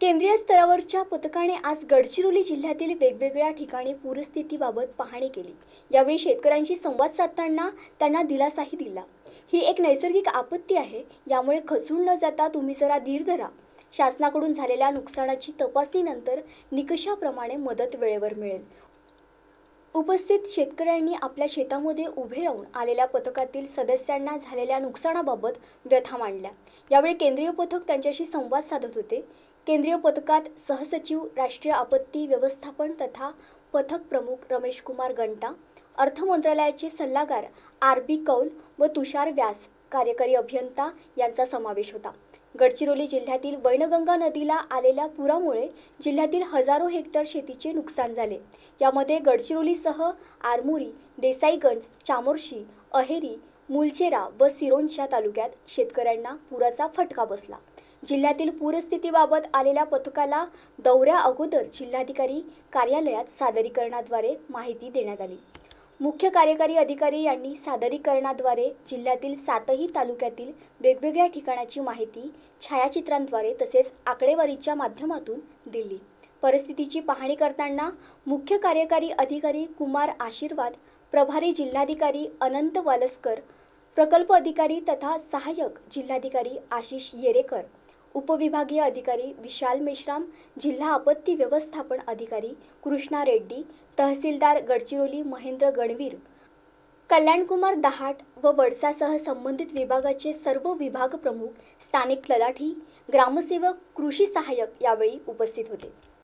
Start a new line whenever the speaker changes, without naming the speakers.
केंद्रीय स्तरावरच्या पथकाने आज गडचिरोली जिल्ह्यातील वेगवेगळ्या ठिकाणी पूरस्थितीबाबत पाहणी केली यावेळी शेतकऱ्यांशी संवाद साधताना त्यांना दिलासाही दिला ही एक नैसर्गिक आपत्ती आहे यामुळे खचून न जाता तुम्ही जरा धीर धरा शासनाकडून झालेल्या नुकसानाची तपासणीनंतर निकषाप्रमाणे मदत वेळेवर मिळेल उपस्थित शेतकऱ्यांनी आपल्या शेतामध्ये उभे राहून आलेल्या पथकातील सदस्यांना झालेल्या नुकसानाबाबत व्यथा मांडल्या यावेळी केंद्रीय पथक त्यांच्याशी संवाद साधत होते केंद्रीय पथकात सहसचिव राष्ट्रीय आपत्ती व्यवस्थापन तथा पथक प्रमुख रमेश कुमार गंटा अर्थ मंत्रालयाचे सल्लागार आर बी कौल व तुषार व्यास कार्यकारी अभियंता यांचा समावेश होता गडचिरोली जिल्ह्यातील वैनगंगा नदीला आलेल्या पुरामुळे जिल्ह्यातील हजारो हेक्टर शेतीचे नुकसान झाले यामध्ये गडचिरोलीसह आरमोरी देसाईगंज चामोर्शी अहेरी मुलचेरा व सिरोंच्या तालुक्यात शेतकऱ्यांना पुराचा फटका बसला जिल्ह्यातील पूरस्थितीबाबत आलेल्या पथकाला दौऱ्या अगोदर जिल्हाधिकारी कार्यालयात सादरीकरणाद्वारे माहिती देण्यात आली मुख्य कार्यकारी अधिकारी यांनी सादरीकरणाद्वारे जिल्ह्यातील सातही तालुक्यातील वेगवेगळ्या ठिकाणाची माहिती छायाचित्रांद्वारे तसेच आकडेवारीच्या माध्यमातून दिली परिस्थितीची पाहणी करताना मुख्य कार्यकारी अधिकारी कुमार आशीर्वाद प्रभारी जिल्हाधिकारी अनंत वालस्कर प्रकल्प अधिकारी तथा सहाय्यक जिल्हाधिकारी आशिष येरेकर उपविभागीय अधिकारी विशाल मेश्राम जिल्हा आपत्ती व्यवस्थापन अधिकारी कृष्णा रेड्डी तहसीलदार गडचिरोली महेंद्र गणवीर कल्याणकुमार दहाट व वडसासह संबंधित विभागाचे सर्व विभाग प्रमुख स्थानिक तलाठी ग्रामसेवक कृषी सहाय्यक यावेळी उपस्थित होते